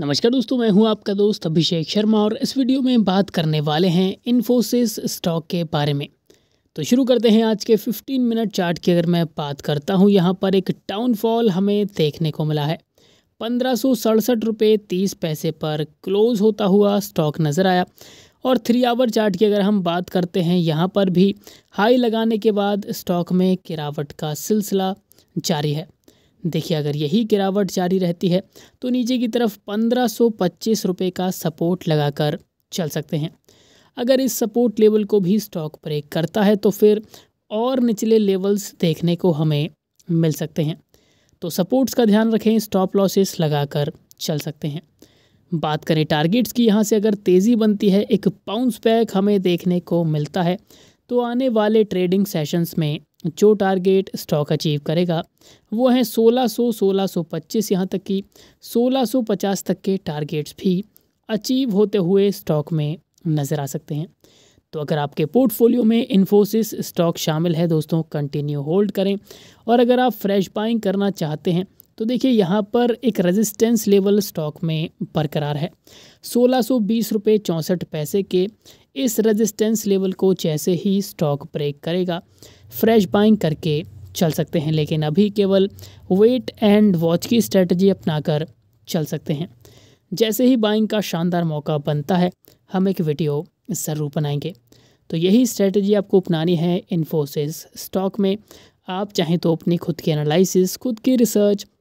नमस्कार दोस्तों मैं हूं आपका दोस्त अभिषेक शर्मा और इस वीडियो में बात करने वाले हैं इन्फोसिस स्टॉक के बारे में तो शुरू करते हैं आज के 15 मिनट चार्ट की अगर मैं बात करता हूं यहां पर एक डाउनफॉल हमें देखने को मिला है पंद्रह सौ सड़सठ रुपये तीस पैसे पर क्लोज़ होता हुआ स्टॉक नज़र आया और थ्री आवर चार्ट की अगर हम बात करते हैं यहाँ पर भी हाई लगाने के बाद स्टॉक में गिरावट का सिलसिला जारी है देखिए अगर यही गिरावट जारी रहती है तो नीचे की तरफ पंद्रह सौ पच्चीस रुपये का सपोर्ट लगाकर चल सकते हैं अगर इस सपोर्ट लेवल को भी स्टॉक ब्रेक करता है तो फिर और निचले लेवल्स देखने को हमें मिल सकते हैं तो सपोर्ट्स का ध्यान रखें स्टॉप लॉसेस लगाकर चल सकते हैं बात करें टारगेट्स की यहाँ से अगर तेज़ी बनती है एक पाउंस बैक हमें देखने को मिलता है तो आने वाले ट्रेडिंग सेशंस में जो टारगेट स्टॉक अचीव करेगा वो हैं 1600, 1625 यहाँ तक कि 1650 तक के टारगेट्स भी अचीव होते हुए स्टॉक में नज़र आ सकते हैं तो अगर आपके पोर्टफोलियो में इन्फोसिस स्टॉक शामिल है दोस्तों कंटिन्यू होल्ड करें और अगर आप फ्रेश बाइंग करना चाहते हैं तो देखिए यहाँ पर एक रेजिस्टेंस लेवल स्टॉक में बरकरार है सोलह सौ बीस रुपये चौंसठ पैसे के इस रेजिस्टेंस लेवल को जैसे ही स्टॉक ब्रेक करेगा फ्रेश बाइंग करके चल सकते हैं लेकिन अभी केवल वेट एंड वॉच की स्ट्रेटजी अपनाकर चल सकते हैं जैसे ही बाइंग का शानदार मौका बनता है हम एक वीडियो ज़रूर बनाएंगे तो यही स्ट्रेटजी आपको अपनानी है इन्फोसिस स्टॉक में आप चाहें तो अपनी खुद की एनालिसिस खुद की रिसर्च